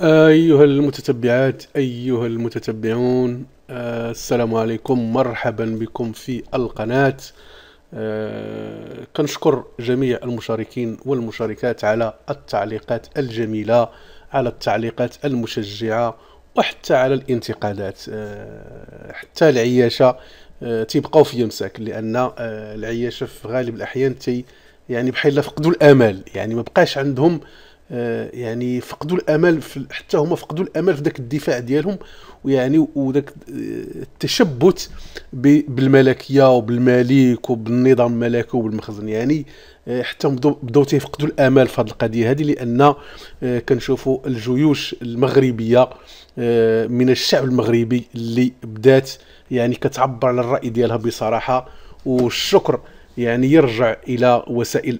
أيها المتتبعات أيها المتتبعون آه، السلام عليكم مرحبا بكم في القناة آه، كنشكر جميع المشاركين والمشاركات على التعليقات الجميلة على التعليقات المشجعة وحتى على الانتقادات آه، حتى العياشة تيبقاو في يمساك لأن العياشة في غالب الأحيان تي يعني بحال فقدوا الأمل يعني ما بقاش عندهم آه آه، يعني فقدوا الامل في حتى هما فقدوا الامل في ذاك الدفاع ديالهم ويعني وذاك التشبت بالملكيه وبالملك وبالنظام الملكي وبالمخزن يعني آه، حتى بداو تيفقدوا الامل في هذه القضيه هذه لان آه، كنشوفوا الجيوش المغربيه من الشعب المغربي اللي بدات يعني كتعبر على الراي ديالها بصراحه والشكر يعني يرجع الى وسائل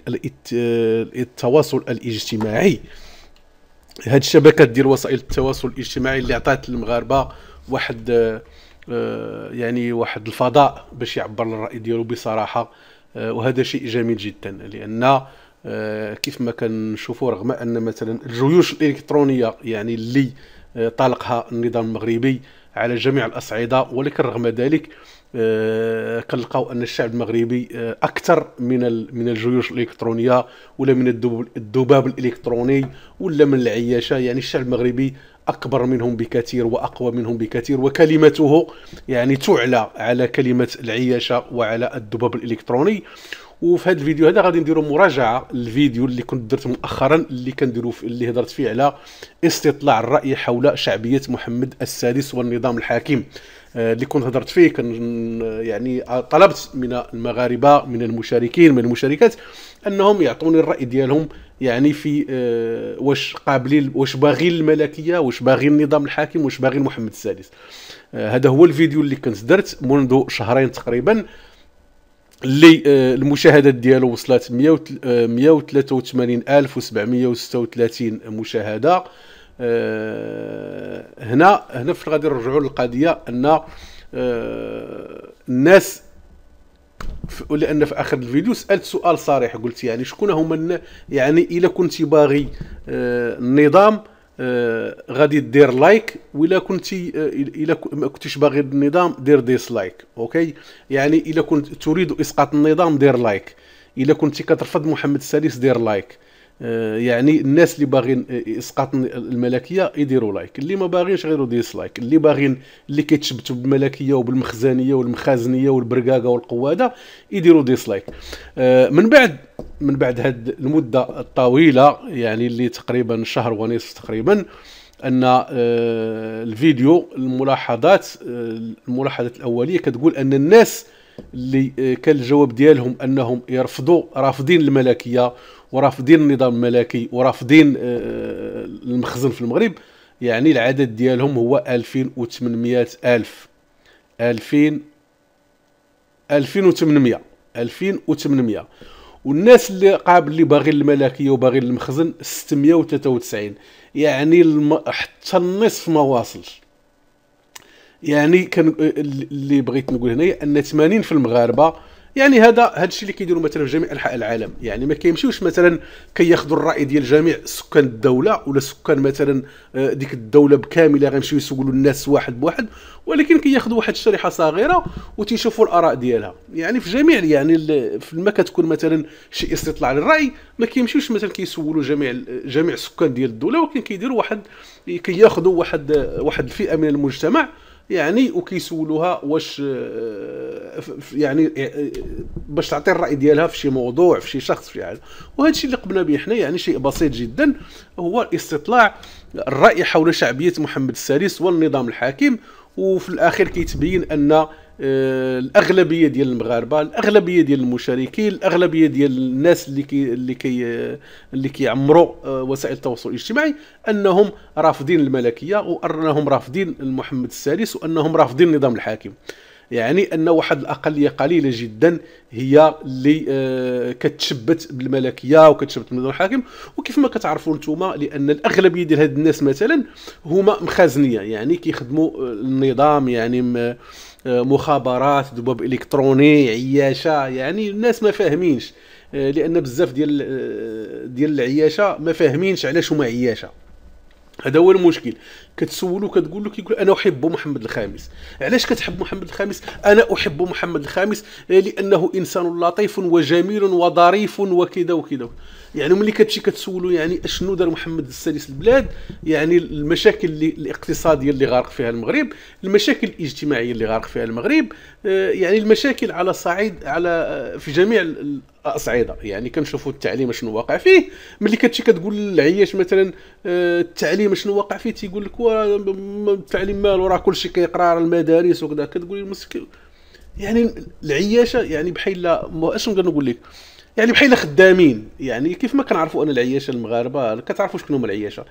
التواصل الاجتماعي هاد الشبكات ديال وسائل التواصل الاجتماعي اللي عطات للمغاربه واحد آه، يعني واحد الفضاء باش يعبر الراي ديالو بصراحه آه، وهذا شيء جميل جدا لان آه، كيف ما كنشوفوا رغم ان مثلا الجيوش الالكترونيه يعني اللي طلقها النظام المغربي على جميع الاصعده ولكن رغم ذلك آه، كنلقاو ان الشعب المغربي آه، اكثر من من الجيوش الالكترونيه ولا من الذباب الالكتروني ولا من العياشه يعني الشعب المغربي اكبر منهم بكثير واقوى منهم بكثير وكلمته يعني تعلى على كلمه العياشه وعلى الذباب الالكتروني وفي هذا الفيديو هذا غادي نديروا مراجعه للفيديو اللي كنت درت مؤخرا اللي كنديروا اللي هضرت فيه على استطلاع الراي حول شعبيه محمد السادس والنظام الحاكم آه، اللي كنت هضرت فيه كان آه، يعني آه، طلبت من المغاربه من المشاركين من المشاركات انهم يعطوني الراي ديالهم يعني في واش قابلين واش باغي الملكيه واش باغي النظام الحاكم واش باغي محمد السادس هذا هو الفيديو اللي كنت درت منذ شهرين تقريبا اللي المشاهدات ديالو وصلت 183736 مشاهده آه، هنا هنا فاش غادي نرجعوا للقضيه ان آه، الناس لان في اخر الفيديو سالت سؤال صريح قلت يعني شكون هما يعني الا كنت باغي آه، النظام غادي دير لايك ولا كنتي الا ما كنتيش باغي النظام دير ديسلايك اوكي يعني الا كنت تريد اسقاط النظام دير لايك الا كنتي كترفض محمد السادس دير لايك آه، يعني الناس اللي باغين اسقاط الملكيه يديروا لايك اللي ما باغينش غير ديسلايك اللي باغيين اللي كيتشبتوا بالملكيه وبالمخزنيه والمخازنيه والبرقاقه والقواده يديروا ديسلايك آه، من بعد من بعد هذه المده الطويله يعني اللي تقريبا شهر ونصف تقريبا ان آه، الفيديو الملاحظات الملاحظات الاوليه كتقول ان الناس اللي آه، كان الجواب ديالهم انهم يرفضوا رافضين الملكيه ورافضين النظام الملكي ورافضين آه، المخزن في المغرب يعني العدد ديالهم هو 2800 الف 2000 2800 2800 والناس اللي قابل اللي باغي الملكيه وباغي المخزن 693 يعني حتى النصف ما واصلش يعني كان اللي بغيت نقول هنايا ان 80 في المغاربه يعني هذا هذا الشيء اللي كيديروا مثلا في جميع انحاء العالم يعني ما كيمشيوش مثلا كياخذوا الراي ديال جميع سكان الدوله ولا سكان مثلا آه، ديك الدوله بكامله غيمشيو يسولوا الناس واحد بواحد ولكن كياخذوا واحد الشريحه صغيره وتيشوفوا الاراء ديالها يعني في جميع يعني في ما كتكون مثلا شي استطلاع للراي ما كيمشيوش مثلا كيسولوا جميع جميع السكان ديال الدوله ولكن كيديروا واحد كياخذوا واحد واحد الفئه من المجتمع يعني وكيسولوها واش آه، يعني آه، آه، باش تعطي الراي ديالها في شي موضوع في شي شخص في حاجه وهذا الشيء اللي قمنا به حنا يعني شيء بسيط جدا هو استطلاع الراي حول شعبيه محمد السادس والنظام الحاكم وفي الاخير كيتبين ان الاغلبيه ديال المغاربه الاغلبيه ديال المشاركين الاغلبيه ديال الناس اللي كي اللي كي اللي كيعمروا آه، وسائل التواصل الاجتماعي انهم رافضين الملكيه وانهم رافضين محمد السادس وانهم رافضين النظام الحاكم يعني ان واحد الاقليه قليله جدا هي اللي آه، كتشبت بالملكيه وكتشبت بالنظام الحاكم وكيف ما كتعرفوا نتوما لان الاغلبيه ديال هاد الناس مثلا هما مخازنيه يعني كيخدموا آه، النظام يعني آه، مخابرات ذباب الكتروني عياشه يعني الناس ما فاهمينش آه، لان بزاف ديال آه، ديال العياشه ما فاهمينش علاش هما عياشه هذا هو المشكل كتسولو كتقول له كيقول انا احب محمد الخامس علاش كتحب محمد الخامس انا احب محمد الخامس آه، لانه انسان لطيف وجميل وظريف وكذا وكذا يعني ملي كتمشي كتسولو يعني اشنو دار محمد السادس البلاد يعني المشاكل اللي الاقتصاديه اللي غارق فيها المغرب المشاكل الاجتماعيه اللي غارق فيها المغرب آه، يعني المشاكل على صعيد على آه، في جميع الاصعده يعني كنشوفوا التعليم شنو واقع فيه ملي كتمشي كتقول للعياش مثلا التعليم شنو واقع فيه تيقول لك التعليم مالو راه كلشي كيقرا المدارس وكذا كتقول لي يعني العياشه يعني بحال نقدر نقول لك يعني بحال خدامين يعني كيف ما كنعرفوا انا العياشه المغاربه كتعرفوا شكون هما العياشه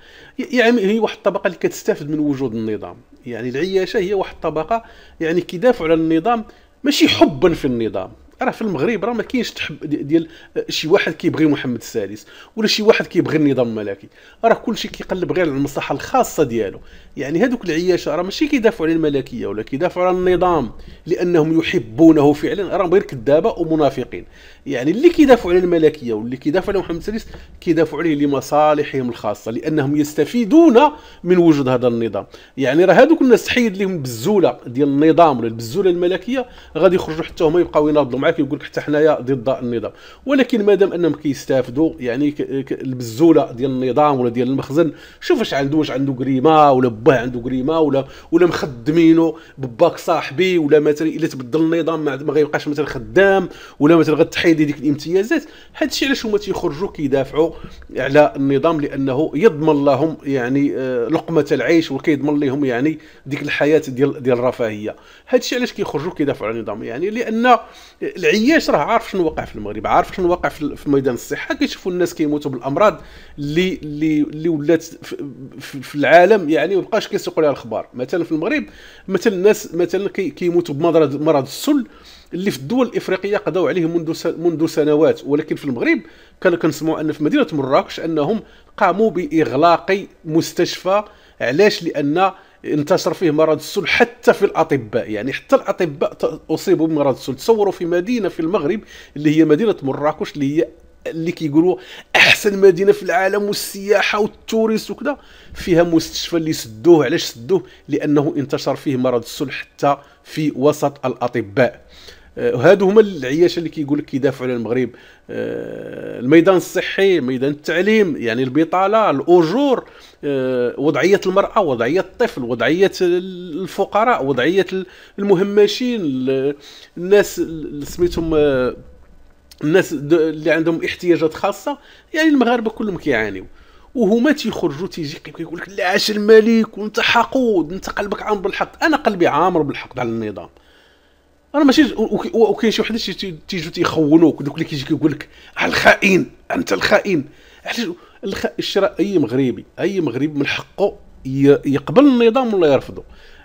يعني هي واحد الطبقه اللي كتستافد من وجود النظام يعني العياشه هي واحد الطبقه يعني كيدافعوا على النظام ماشي حبا في النظام راه في المغرب راه ما كاينش تحب ديال شي واحد كيبغي محمد السادس ولا شي واحد كيبغي النظام الملكي راه كلشي كيقلب غير على المصلحه الخاصه ديالو يعني هذوك العياشه راه ماشي كيدافعوا على الملكيه ولا كيدافعوا على النظام لانهم يحبونه فعلا راه غير كذابه ومنافقين يعني اللي كيدافعوا على الملكيه واللي كيدافعوا على محمد السادس كيدافعوا عليه لمصالحهم الخاصه لانهم يستفيدون من وجود هذا النظام يعني راه هذوك الناس تحيد لهم بالزوله ديال النظام ولا البزوله الملكيه غادي يخرجوا حتى هما يبقاو يناضلوا مع كيقول لك حتى حنايا ضد النظام ولكن مادام انهم كيستافدوا يعني البزوله ديال النظام ولا ديال المخزن شوف اش عنده واش عنده كريمه ولا باه عنده كريمه ولا ولا مخدمينو بباك صاحبي ولا مثلا الا تبدل النظام ما غيبقاش مثلا خدام ولا مثلا غتحيد ديك الامتيازات هادشي علاش هما تيخرجوا كيدافعوا على النظام لانه يضمن لهم يعني آه، لقمه العيش وكيضمن لهم يعني ديك الحياه ديال ديال الرفاهيه هادشي علاش كيخرجوا كيدافعوا على النظام يعني لان العياش راه عارف شنو واقع في المغرب عارف شنو واقع في ميدان الصحه كيشوفوا الناس كيموتوا بالامراض اللي اللي اللي ولات في العالم يعني ما بقاش كيسوقوا لها الاخبار مثلا في المغرب مثلا الناس مثلا كيموتوا بمرض مرض السل اللي في الدول الافريقيه قضوا عليه منذ منذ سنوات ولكن في المغرب كان كنسمعوا ان في مدينه مراكش انهم قاموا باغلاق مستشفى علاش لان انتشر فيه مرض السل حتى في الاطباء يعني حتى الاطباء اصيبوا بمرض السل تصوروا في مدينه في المغرب اللي هي مدينه مراكش اللي هي اللي كيقولوا احسن مدينه في العالم والسياحه والتوريست وكذا فيها مستشفى اللي سدوه علاش سدوه لانه انتشر فيه مرض السل حتى في وسط الاطباء آه، وهادو هما العياشه اللي كيقول لك كيدافعوا على المغرب آه، الميدان الصحي ميدان التعليم يعني البطاله الاجور آه، وضعيه المراه وضعيه الطفل وضعيه الفقراء وضعيه المهمشين الناس اللي سميتهم الناس اللي عندهم احتياجات خاصه يعني المغاربه كلهم كيعانيو وهما تيخرجوا تيجي كيقول لك لا عاش الملك وانت حقود انت قلبك عامر بالحقد انا قلبي عامر بالحقد على النظام انا ماشي وكاين شي وحدات تيجوا تيخونوك دوك اللي كيجي كيقول لك الخائن انت الخائن علاش الخ... الشراء اي مغربي اي مغربي من حقه يقبل النظام ولا يرفضه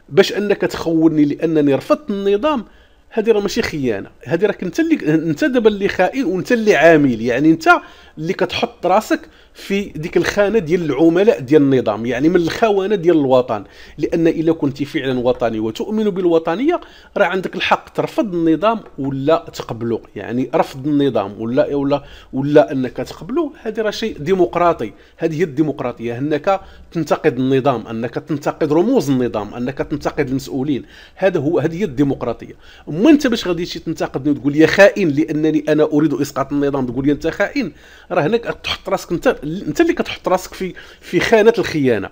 باش انك تخونني لانني رفضت النظام هذه راه ماشي خيانه هذه راك انت اللي انت دابا اللي خائن وانت اللي عامل يعني انت اللي كتحط راسك في ديك الخانه ديال العملاء ديال النظام يعني من الخونه ديال الوطن لان الا كنت فعلا وطني وتؤمن بالوطنيه راه عندك الحق ترفض النظام ولا تقبله يعني رفض النظام ولا ولا ولا انك تقبله هذه راه شيء ديمقراطي هذه هي الديمقراطيه انك تنتقد النظام انك تنتقد رموز النظام انك تنتقد المسؤولين هذا هو هذه هي الديمقراطيه اما انت باش غادي تنتقدني وتقول لي خائن لانني انا اريد اسقاط النظام تقول لي انت خائن راه هنا تحط راسك انت انت اللي كتحط راسك في في خانه الخيانه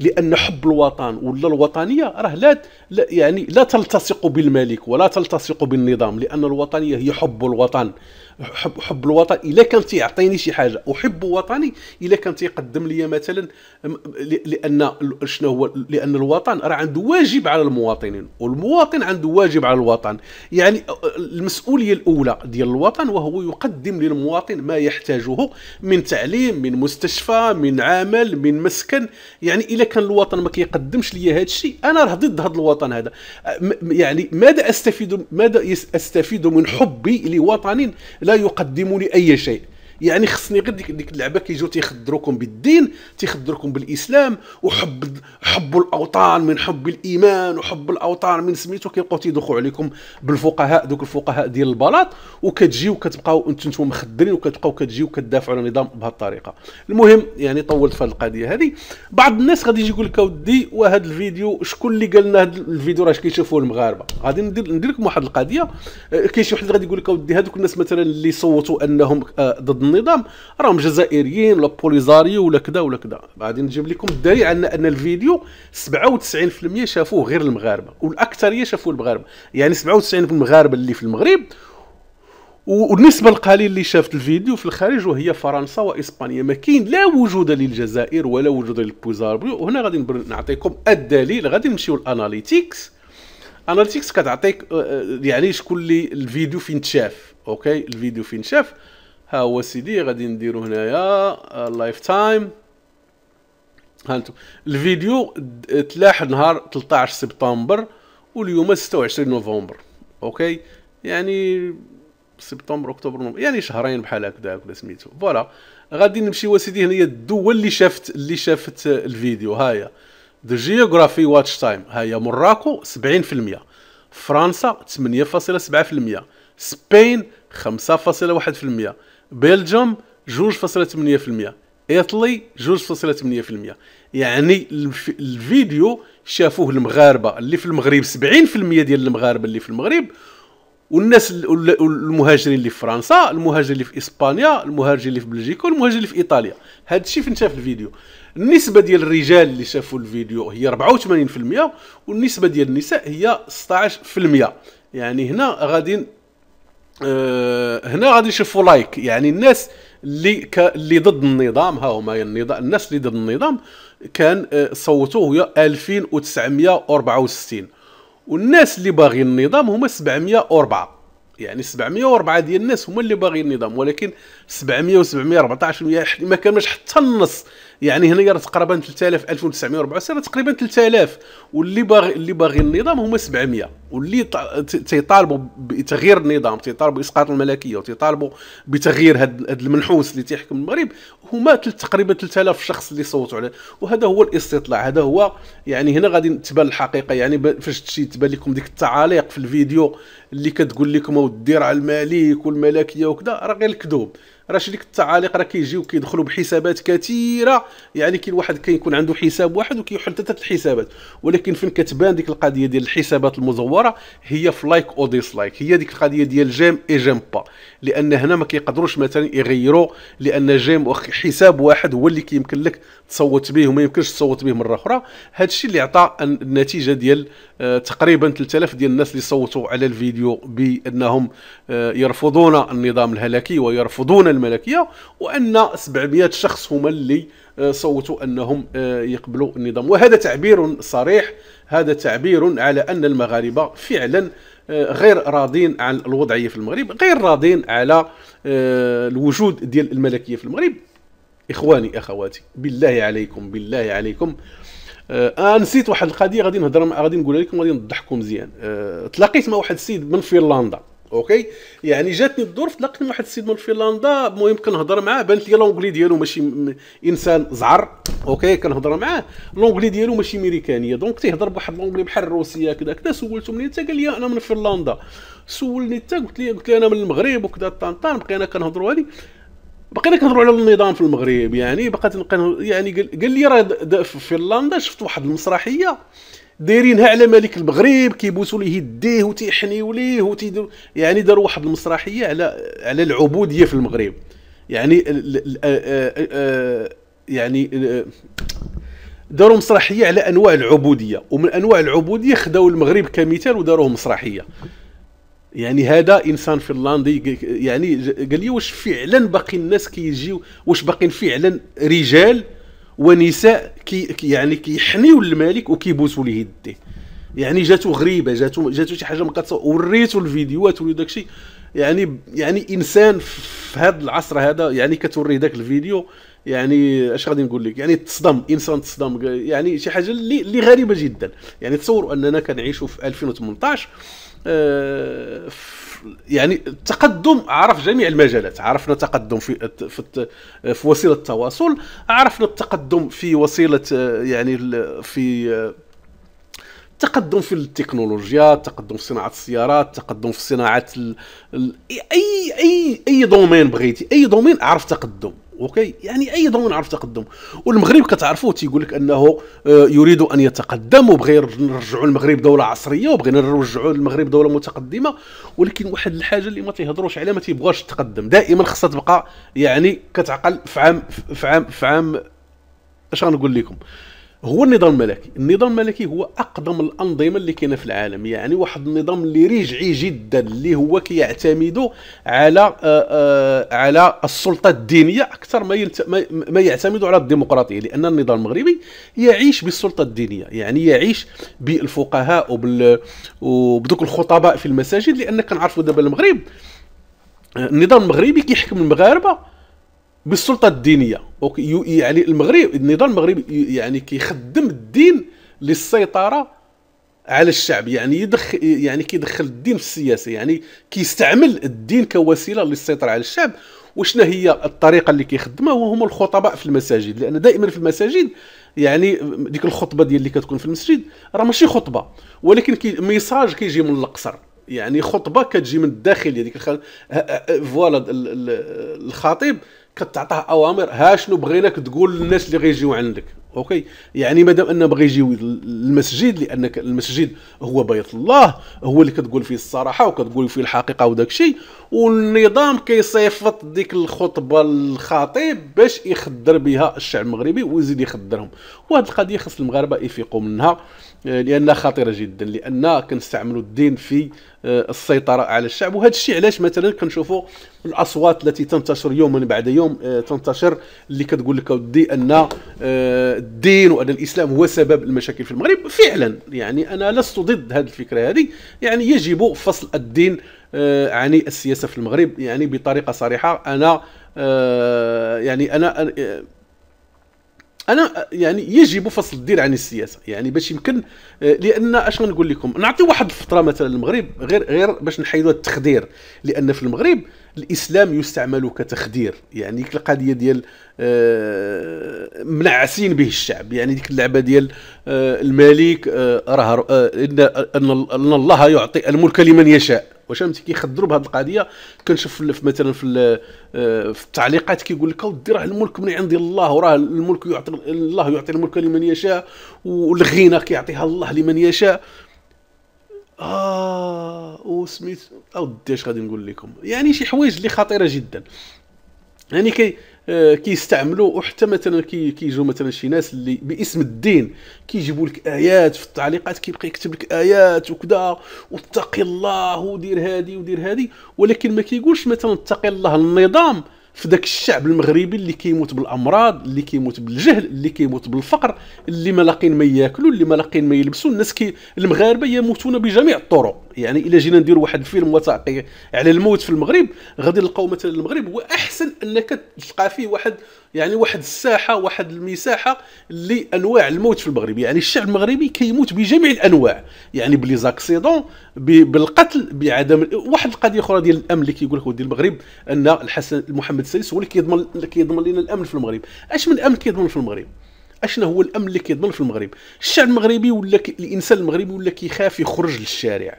لان حب الوطن ولا الوطنيه راه لا, لا يعني لا تلتصق بالملك ولا تلتصق بالنظام لان الوطنيه هي حب الوطن حب حب الوطن الا كان تيعطيني شي حاجه احب وطني الا كان تيقدم لي مثلا لان شنو هو لان الوطن راه عنده واجب على المواطنين والمواطن عنده واجب على الوطن يعني المسؤوليه الاولى ديال الوطن وهو يقدم للمواطن ما يحتاجه من تعليم من مستشفى من عمل من مسكن يعني الا كان الوطن ما كيقدمش لي هذا الشيء انا راه ضد هذا الوطن هذا يعني ماذا استفيد ماذا استفيد من حبي لوطن لا يقدمني لي أي شيء يعني خصني غير ديك ديك اللعبه كيجيو تيخدروكم بالدين تيخدروكم بالاسلام وحب حب الاوطان من حب الايمان وحب الاوطان من سميتو كيبقاو تيدوخوا عليكم بالفقهاء دوك الفقهاء ديال البلاط وكتجيو كتبقاو انتم مخدرين وكتبقاو كتجيو كتدافعوا على النظام بهذه الطريقه المهم يعني طولت في هذه القضيه هذه بعض الناس غادي يجي يقول لك اودي وهذا الفيديو شكون اللي قال لنا هذا الفيديو راه كيشوفوه المغاربه غادي ندير ندير لكم واحد القضيه آه، كاين شي واحد اللي غادي يقول لك اودي هذوك الناس مثلا اللي صوتوا انهم آه، ضد النظام راهم جزائريين ولا بوليزاريو ولا كذا ولا كذا غادي نجيب لكم الدليل على ان الفيديو 97% شافوه غير المغاربه والاكثريه شافوه المغاربه يعني 97% المغاربه اللي في المغرب والنسبه القليل اللي شافت الفيديو في الخارج وهي فرنسا واسبانيا ما كاين لا وجود للجزائر ولا وجود للبوزاربيو وهنا غادي نعطيكم الدليل غادي نمشيو للاناليتيكس اناليتيكس كتعطيك آه، آه، يعني شكون اللي الفيديو فين تشاف اوكي الفيديو فين تشاف ها هو سيدي غادي نديرو هنايا لايف تايم هانتو الفيديو تلاح نهار 13 سبتمبر واليوم 26 نوفمبر اوكي يعني سبتمبر اكتوبر نوفمبر يعني شهرين بحال هكذا ولا سميتو فوالا غادي نمشيو اسيدي هنايا الدول اللي شافت اللي شافت الفيديو هايا ذا جيوغرافي واتش تايم هايا موراكو 70% فرنسا 8.7% سبين 5.1% بلجيوم 2.8% ايطالي 2.8% يعني الفيديو شافوه المغاربه اللي في المغرب 70% ديال المغاربه اللي في المغرب والناس المهاجرين اللي في فرنسا المهاجرين اللي في اسبانيا المهاجرين اللي في بلجيكا والمهاجرين اللي في ايطاليا هذا الشيء فين شاف الفيديو النسبه ديال الرجال اللي شافوا الفيديو هي 84% والنسبه ديال النساء هي 16% يعني هنا غادي آه، هنا غادي يشوفوا لايك يعني الناس اللي ك... اللي ضد النظام ها هما يعني النظام الناس اللي ضد النظام كان صوتوا هي 2964 والناس اللي باغيين النظام هما 704 يعني 704 ديال الناس هما اللي باغيين النظام ولكن 700 و 714 ما كانش حتى النص يعني هنا راه تقريبا 3000 1974 تقريبا 3000 واللي باغي اللي باغي النظام هما 700 واللي تيطالبوا بتغيير النظام تيطالبوا باسقاط الملكيه وتيطالبوا بتغيير هذا المنحوس اللي تيحكم المغرب هما تقريبا 3000 شخص اللي صوتوا عليه وهذا هو الاستطلاع هذا هو يعني هنا غادي تبان الحقيقه يعني فاش تشي تبان لكم ديك التعاليق في الفيديو اللي كتقول لكم ودير على الملك والملكيه وكذا راه غير الكذوب راه شي ديك التعاليق راه كيجيو كيدخلوا بحسابات كثيره يعني كاين واحد كيكون عنده حساب واحد وكيحل ثلاثه الحسابات ولكن فين كتبان ديك القضيه ديال الحسابات المزوره هي في لايك او ديسلايك هي ديك القضيه ديال جيم اي جيم با لان هنا ما كيقدروش مثلا يغيروا لان جيم حساب واحد هو اللي كيمكن لك تصوت به وما يمكنش تصوت به مره اخرى هذا الشيء اللي عطى النتيجه ديال آه، تقريبا 3000 ديال الناس اللي صوتوا على الفيديو بانهم آه، يرفضون النظام الهلكي ويرفضون الملكيه وان 700 شخص هما اللي آه، صوتوا انهم آه، يقبلوا النظام وهذا تعبير صريح هذا تعبير على ان المغاربه فعلا آه، غير راضين عن الوضعيه في المغرب غير راضين على الوجود ديال الملكيه في المغرب اخواني اخواتي بالله عليكم بالله عليكم آه نسيت واحد القضيه غادي نهضر غادي نقولها لكم غادي نضحكم مزيان آه تلاقيت مع واحد السيد من فنلندا اوكي يعني جاتني الظروف تلاقيت مع واحد السيد من فنلندا المهم كنهضر معاه بانت لي لونجلي ديالو ماشي م... انسان زعر اوكي كنهضر معاه لونجلي ديالو ماشي ميريكانيه دونك تيهضر بواحد لونجلي بحال الروسيه كذا كذا سولته منين حتى قال لي انا من فنلندا سولني حتى قلت لي قلت لي انا من المغرب وكذا طان طان بقينا كنهضروا هذه بقينا كنهضروا على النظام في المغرب يعني بقى يعني قال لي راه في فنلندا شفت واحد المسرحيه دايرينها على ملك المغرب كيبوسوا ليه يديه وتيحنيو ليه يعني داروا واحد المسرحيه على على العبوديه في المغرب يعني ال ال يعني داروا مسرحيه على انواع العبوديه ومن انواع العبوديه خداو المغرب كمثال وداروه مسرحيه يعني هذا انسان فنلندي يعني قال لي واش فعلا باقي الناس كيجيو واش باقيين فعلا رجال ونساء كي يعني كيحنيو للملك وكيبوسوا ليه يديه يعني جاتو غريبه جاتو جاتو شي حاجه ما كتصور وريتو الفيديوهات ولو داكشي يعني يعني انسان في هذا العصر هذا يعني كتوري داك الفيديو يعني اش غادي نقول لك يعني تصدم انسان تصدم يعني شي حاجه اللي اللي غريبه جدا يعني تصوروا اننا كنعيشوا في 2018 آه في يعني التقدم عرف جميع المجالات عرفنا تقدم في في, في وسيله التواصل عرفنا التقدم في وسيله يعني في التقدم في التكنولوجيا تقدم في صناعه السيارات تقدم في صناعه الـ الـ اي اي اي دومين بغيتي اي دومين عرف تقدم اوكي يعني اي ضمان عرف تقدم والمغرب كتعرفوا تيقول لك انه آه، يريد ان يتقدم وبغير نرجعوا المغرب دوله عصريه وبغينا نرجعوا المغرب دوله متقدمه ولكن واحد الحاجه اللي ما تيهضروش عليها ما تيبغاش تقدم دائما خصها تبقى يعني كتعقل في عام في عام في عام اش غنقول لكم هو النظام الملكي النظام الملكي هو اقدم الانظمه اللي كاينه في العالم يعني واحد النظام اللي رجعي جدا اللي هو كيعتمد على آآ آه، آآ آه، على السلطه الدينيه اكثر ما يلت... ما يعتمد على الديمقراطيه لان النظام المغربي يعيش بالسلطه الدينيه يعني يعيش بالفقهاء وبال وبدوك الخطباء في المساجد لان كنعرفوا دابا المغرب آه، النظام المغربي كيحكم المغاربه بالسلطه الدينيه يعني المغرب النظام المغربي يعني كيخدم الدين للسيطره على الشعب يعني يدخل يعني كيدخل الدين في السياسه يعني كيستعمل الدين كوسيله للسيطره على الشعب وشنا هي الطريقه اللي كيخدمها وهم الخطباء في المساجد لان دائما في المساجد يعني ديك الخطبه ديال اللي كتكون في المسجد راه ماشي خطبه ولكن كي ميساج كيجي من القصر يعني خطبه كتجي من الداخل يعني فوالا الخطيب كتعطاه اوامر ها شنو بغيناك تقول للناس اللي غيجيو عندك اوكي يعني مادام انه بغى يجيو المسجد لان المسجد هو بيت الله هو اللي كتقول فيه الصراحه وكتقول فيه الحقيقه وداك الشيء والنظام كيصيفط ديك الخطبه للخطيب باش يخدر بها الشعب المغربي ويزيد يخدرهم وهذه القضيه خص المغاربه يفيقوا منها لانها خطيره جدا لان كنستعملوا الدين في آه، السيطره على الشعب وهذا الشيء علاش مثلا كنشوفوا الاصوات التي تنتشر يوما بعد يوم آه، تنتشر اللي كتقول لك ودي ان آه، الدين وان الاسلام هو سبب المشاكل في المغرب فعلا يعني انا لست ضد هذه الفكره هذه يعني يجب فصل الدين عن السياسه في المغرب يعني بطريقه صريحه انا يعني انا انا يعني يجب فصل الدين عن السياسه يعني باش يمكن آه، لان اش غنقول لكم نعطي واحد الفتره مثلا المغرب غير غير باش نحيدوا التخدير لان في المغرب الاسلام يستعمل كتخدير يعني ديك القضيه ديال آه، منعسين به الشعب يعني ديك اللعبه ديال آه، الملك آه، راه ان ان الله يعطي الملك لمن يشاء واش فهمتي كيخدروا بهذه القضيه كنشوف مثلا في في التعليقات كيقول لك اودي راه الملك من عند الله وراه الملك يعطي الله يعطي الملك لمن يشاء والغنى كيعطيها الله لمن يشاء اه وسميت اودي اش غادي نقول لكم يعني شي حوايج اللي خطيره جدا يعني كي آه، كيستعملوا وحتى مثلا كي كيجوا مثلا شي ناس اللي باسم الدين كيجيبوا لك ايات في التعليقات كيبقى يكتب لك ايات وكذا واتقي الله ودير هذه ودير هذه ولكن ما كيقولش مثلا اتقي الله النظام في داك الشعب المغربي اللي كيموت بالامراض اللي كيموت بالجهل اللي كيموت بالفقر اللي ما لاقين ما ياكلوا اللي ما لاقين ما يلبسوا الناس كي المغاربه يموتون بجميع الطرق يعني الا جينا نديروا واحد الفيلم وثائقي على الموت في المغرب غادي نلقاو مثلا المغرب هو احسن انك تلقى فيه واحد يعني واحد الساحه واحد المساحه لانواع الموت في المغرب يعني الشعب المغربي كيموت بجميع الانواع يعني بلي زاكسيدون بالقتل بعدم واحد القضيه اخرى ديال الامن اللي كيقول لك ودي المغرب ان الحسن محمد السادس هو اللي كيضمن كيضمن لنا الامن في المغرب اش من امن كيضمن في المغرب اشنا هو الامن اللي كيضمن في المغرب الشعب المغربي ولا الانسان المغربي ولا كيخاف يخرج للشارع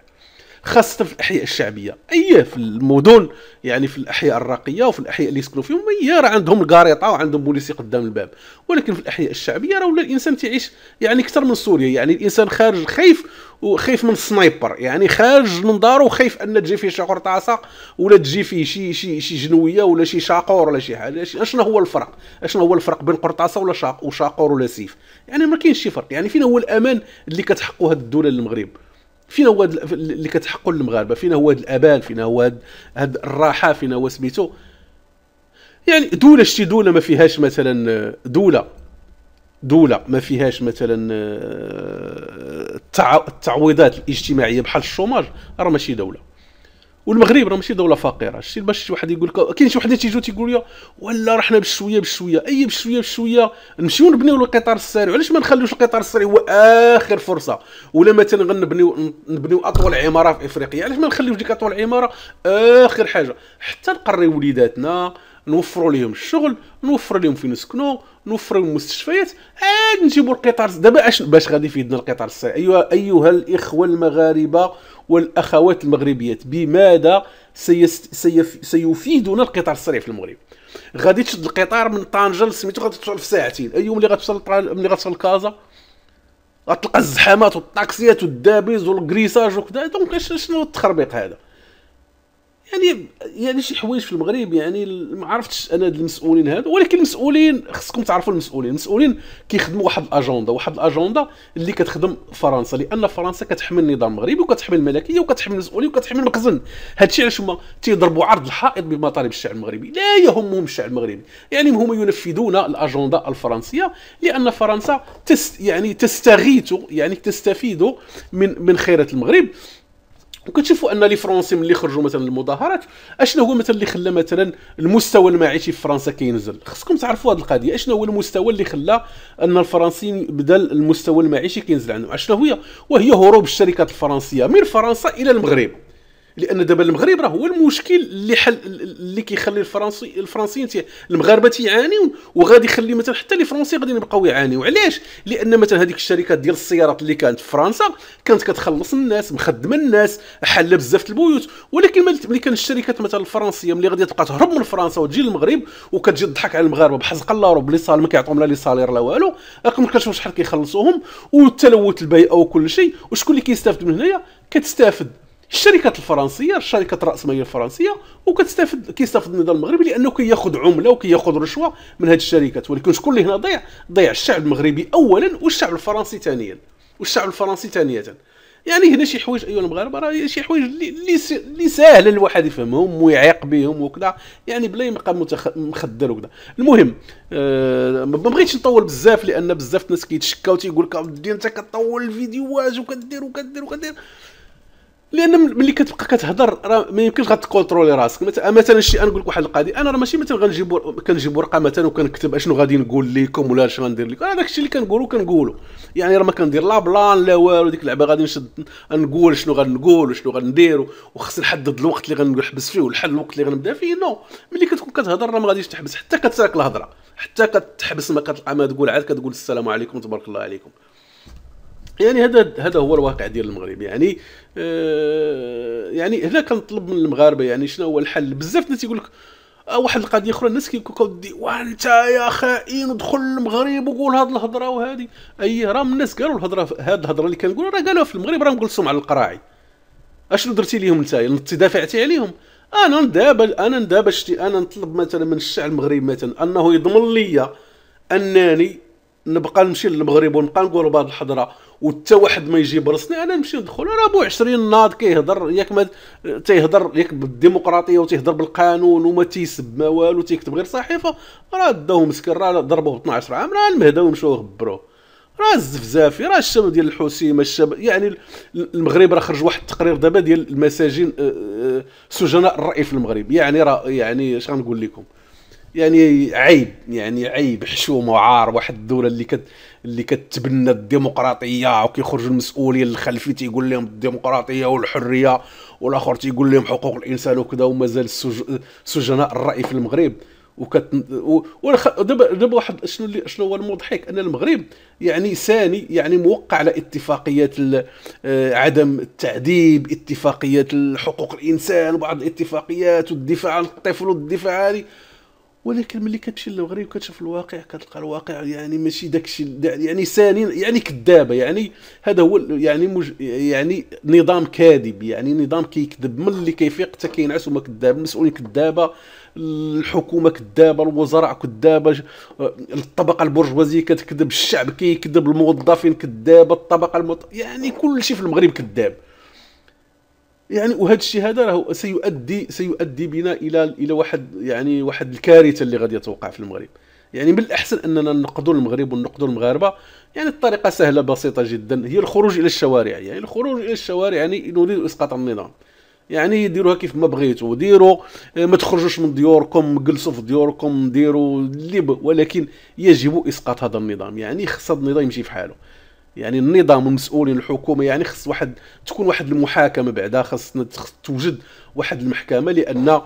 خاصه في الاحياء الشعبيه اي في المدن يعني في الاحياء الراقيه وفي الاحياء اللي يسكنوا فيهم هي راه عندهم الكاريطه وعندهم بوليسي قدام الباب ولكن في الاحياء الشعبيه راه ولا الانسان تيعيش يعني اكثر من سوريا يعني الانسان خارج خايف وخايف من السنايبر يعني خارج من دارو وخايف ان تجي فيه شي قرطاسه ولا تجي فيه شي شي شي جنويه ولا شي شاقور ولا شي حاجه أشنو هو الفرق أشنو هو الفرق بين قرطاسه ولا شاق وشاقور ولا سيف يعني ما كاينش شي فرق يعني فين هو الامان اللي كتحقه هاد الدوله للمغرب فينا هو هاد اللي كتحقوا المغاربه فينا هو هاد الابان فينا هو هاد, هاد الراحه فينا هو سميتو يعني دوله شتي دوله ما فيهاش مثلا دوله دوله ما فيهاش مثلا آه، التعويضات الاجتماعيه بحال الشوماج راه ماشي دوله والمغرب راه ماشي دوله فقيره شتي باش شي واحد يقول لك كاين شي واحد تيجي تيقول لي ولا راه حنا بشويه بشويه اي بشويه بشويه نمشيو نبنيو القطار السريع علاش ما نخليوش القطار السريع هو اخر فرصه ولا مثلا غنبنيو نبنيو اطول عماره في افريقيا علاش ما نخليوش ديك اطول عماره اخر حاجه حتى نقريو وليداتنا نوفروا لهم الشغل نوفروا لهم فين يسكنوا نوفروا لهم المستشفيات عاد آه، نجيبوا القطار دابا اش باش غادي يفيدنا القطار السريع ايها ايها الاخوه المغاربه والاخوات المغربيات بماذا سيست... سيف... سيفيدنا القطار السريع في المغرب غادي تشد القطار من طنجه لسميتو غادي توصل في ساعتين اي أيوة، يوم اللي غتوصل ملي غتوصل لكازا غتلقى الزحامات والطاكسيات والدابيز والكريساج وكذا دونك شنو التخربيق هذا يعني يعني شي حوايج في المغرب يعني ما عرفتش انا المسؤولين هذا ولكن المسؤولين خصكم تعرفوا المسؤولين المسؤولين كيخدموا واحد الاجنده واحد الاجنده اللي كتخدم فرنسا لان فرنسا كتحمل النظام المغربي وكتحمل الملكيه وكتحمل المسؤوليه وكتحمل المخزن هادشي علاش هما تيضربوا عرض الحائط بمطالب الشعب المغربي لا يهمهم الشعب المغربي يعني هما ينفذون الاجنده الفرنسيه لان فرنسا تست يعني تستغيث يعني تستفيد من من خيرات المغرب وكتشوفوا ان لي فرونسي ملي خرجوا مثلا المظاهرات اشنو هو مثلا اللي خلى مثلا المستوى المعيشي في فرنسا كينزل خصكم تعرفوا هذه القضيه اشنو هو المستوى اللي خلى ان الفرنسيين بدا المستوى المعيشي كينزل عندهم اشنو هي وهي هروب الشركات الفرنسيه من فرنسا الى المغرب لان دابا المغرب راه هو المشكل اللي حل اللي كيخلي الفرنسي الفرنسيين المغاربه تيعانيو وغادي يخلي مثلا حتى لي فرونسي غادي يبقاو يعانيو علاش لان مثلا هذيك الشركات ديال السيارات اللي كانت في فرنسا كانت كتخلص الناس مخدمه الناس حل بزاف البيوت ولكن ملي كان الشركات مثلا الفرنسيه ملي غادي تبقى تهرب من فرنسا وتجي للمغرب وكتجي تضحك على المغاربه بحزق الله رب لي صال ما كيعطيهم لا لي صالير لا والو راكم أه، كتشوفوا شحال كيخلصوهم والتلوث البيئه وكل شيء وشكون اللي كيستافد من هنايا كتستافد الشركات الفرنسيه الشركات الراسماليه الفرنسيه وكتستافد كيستافد النظام المغربي لانه كياخذ عمله وكياخذ رشوه من هذه الشركات ولكن شكون اللي هنا ضيع ضيع الشعب المغربي اولا والشعب الفرنسي ثانيا والشعب الفرنسي ثانيه يعني هنا شي حوايج ايها المغاربه راه شي حوايج اللي ساهله الواحد يفهمهم ويعيق بهم وكذا يعني بلا يبقى مخدر وكذا المهم آه ما بغيتش نطول بزاف لان بزاف الناس كيتشكاو تيقول لك انت كطول الفيديوهات وكدير وكدير وكدير لان ملي كتبقى كتهضر راه ما يمكنش غتكونترولي راسك آه، مثلا شي انا نقول لك واحد القضيه انا راه ماشي مثلا غنجيب كنجيب ورقه مثلا وكنكتب اشنو غادي نقول لكم ولا اش غندير لكم هذاك داكشي اللي كنقولو كنقولو يعني راه ما كندير لا بلان لا والو ديك اللعبه غادي نشد نقول شنو غنقول وشنو غندير وخصني نحدد الوقت اللي غنحبس فيه والحل الوقت اللي غنبدا فيه نو ملي كتكون كتهضر راه ما غاديش تحبس حتى كتسالك الهضره حتى كتحبس ما كتلقى ما تقول عاد كتقول السلام عليكم تبارك الله عليكم يعني هذا هذا هو الواقع ديال المغرب يعني آه يعني هنا كنطلب من المغاربه يعني شنو هو الحل بزاف الناس يقول لك آه واحد القضيه اخرى الناس كيقول لك وانت يا خائن ادخل للمغرب وقول هذه الهضره وهذه اي راه الناس قالوا الهضره هذه الهضره اللي كنقول راه قالوها في المغرب راه مجلسهم على القراعي اشنو درتي ليهم انت انت يعني دافعتي عليهم انا دابا انا دابا شتي انا نطلب مثلا من الشعب المغربي مثلا انه يضمن لي انني نبقى نمشي للمغرب ونبقى نقول بعض الحضره وتا واحد ما يجيب برصني انا نمشي ندخل راه بو 20 ناض كيهضر ياك ما تيهضر ياك بالديمقراطيه وتيهضر بالقانون وما تيسب ما والو تيكتب غير صحيفه راه داو مسكر راه ضربوه ب 12 عام راه المهدا ومشاو غبروه راه الزفزافي راه الشباب ديال الحسيمه الشباب يعني المغرب راه خرج واحد التقرير دابا ديال المساجين آه، آه، سجناء الراي في المغرب يعني راه يعني اش غنقول لكم يعني عيب يعني عيب حشومه وعار واحد الدوله اللي كت اللي كتبنى الديمقراطيه وكيخرجوا المسؤولين للخلفي تيقول لهم الديمقراطيه والحريه والاخر تيقول لهم حقوق الانسان وكذا ومازال سجناء الراي في المغرب وكت دابا دابا واحد شنو اللي شنو هو المضحك ان المغرب يعني ثاني يعني موقع على اتفاقيات آه، عدم التعذيب اتفاقيات حقوق الانسان وبعض الاتفاقيات والدفاع عن الطفل والدفاع هذه ولكن ملي كتمشي للمغرب كتشوف الواقع كتلقى الواقع يعني ماشي داكشي يعني ساني يعني كذابه يعني هذا هو يعني مج يعني نظام كاذب يعني نظام كيكذب من اللي كيفيق حتى كينعس وما كذاب المسؤولين كذابه الحكومه كذابه الوزراء كذابه الطبقه البرجوازيه كتكذب الشعب كيكذب الموظفين كذابه الطبقه المط... يعني كل شيء في المغرب كذاب يعني وهذا الشيء هذا راه سيؤدي سيؤدي بنا الى الى واحد يعني واحد الكارثه اللي غادي توقع في المغرب يعني من الاحسن اننا نقدوا المغرب ونقدوا المغاربه يعني الطريقه سهله بسيطه جدا هي الخروج الى الشوارع يعني الخروج الى الشوارع يعني نريد اسقاط النظام يعني ديروها كيف ما بغيتوا ديروا آه، ما تخرجوش من ديوركم جلسوا في ديوركم ديروا اللي ولكن يجب اسقاط هذا النظام يعني خص هذا النظام يمشي في حاله يعني النظام المسؤولين الحكومه يعني خص واحد تكون واحد المحاكمه بعدا خص توجد واحد المحكمه لان آه،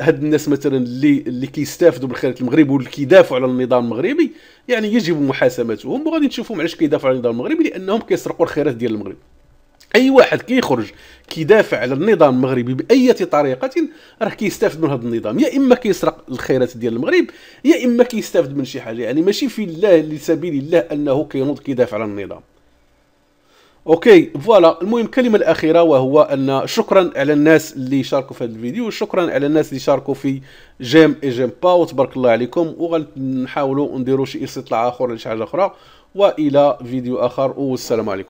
هاد الناس مثلا اللي اللي كيستافدوا بالخيرات المغرب واللي كيدافعوا على النظام المغربي يعني يجب محاسبتهم وغادي تشوفهم علاش كيدافعوا على النظام المغربي لانهم كيسرقوا الخيرات ديال المغرب اي واحد كيخرج كي كيدافع على النظام المغربي باي طريقه راه كيستافد من هذا النظام يا اما كيسرق الخيرات ديال المغرب يا اما كيستافد من شي حاجه يعني ماشي في الله لسبيل الله انه كينوض كيدافع على النظام اوكي فوالا المهم كلمة الاخيره وهو ان شكرا على الناس اللي شاركوا في هذا الفيديو شكرا على الناس اللي شاركوا في جيم اي جيم با وتبارك الله عليكم وغنحاولوا نديروا شي استطلاع اخر ولا شي حاجه اخرى والى فيديو اخر والسلام عليكم